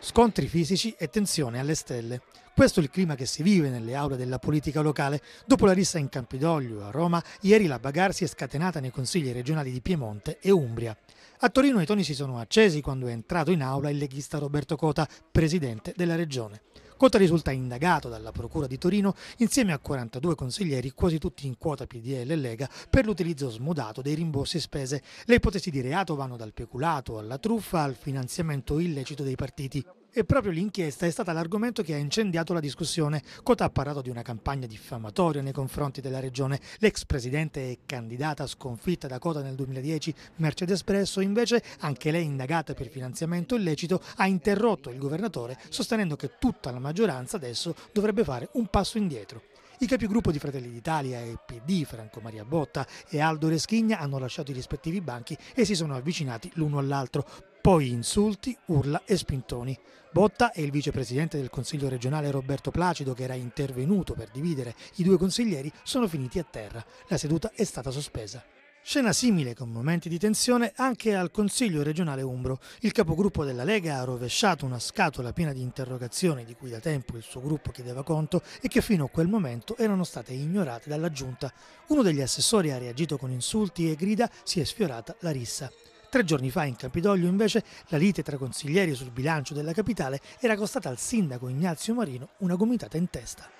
Scontri fisici e tensione alle stelle. Questo è il clima che si vive nelle aule della politica locale dopo la rissa in Campidoglio a Roma, ieri la si è scatenata nei consigli regionali di Piemonte e Umbria. A Torino i toni si sono accesi quando è entrato in aula il leghista Roberto Cota, presidente della regione. Cotta risulta indagato dalla Procura di Torino insieme a 42 consiglieri, quasi tutti in quota PDL e Lega, per l'utilizzo smodato dei rimborsi e spese. Le ipotesi di reato vanno dal peculato alla truffa al finanziamento illecito dei partiti e proprio l'inchiesta è stata l'argomento che ha incendiato la discussione. Cota ha parlato di una campagna diffamatoria nei confronti della regione. L'ex presidente e candidata sconfitta da Cota nel 2010, Mercedes Presso, invece, anche lei indagata per finanziamento illecito, ha interrotto il governatore sostenendo che tutta la maggioranza adesso dovrebbe fare un passo indietro. I capigruppo di Fratelli d'Italia e PD, Franco Maria Botta e Aldo Reschigna hanno lasciato i rispettivi banchi e si sono avvicinati l'uno all'altro, poi insulti, urla e spintoni. Botta e il vicepresidente del Consiglio regionale Roberto Placido, che era intervenuto per dividere i due consiglieri, sono finiti a terra. La seduta è stata sospesa. Scena simile con momenti di tensione anche al Consiglio regionale Umbro. Il capogruppo della Lega ha rovesciato una scatola piena di interrogazioni di cui da tempo il suo gruppo chiedeva conto e che fino a quel momento erano state ignorate dalla giunta. Uno degli assessori ha reagito con insulti e grida si è sfiorata la rissa. Tre giorni fa in Campidoglio invece la lite tra consiglieri sul bilancio della capitale era costata al sindaco Ignazio Marino una gomitata in testa.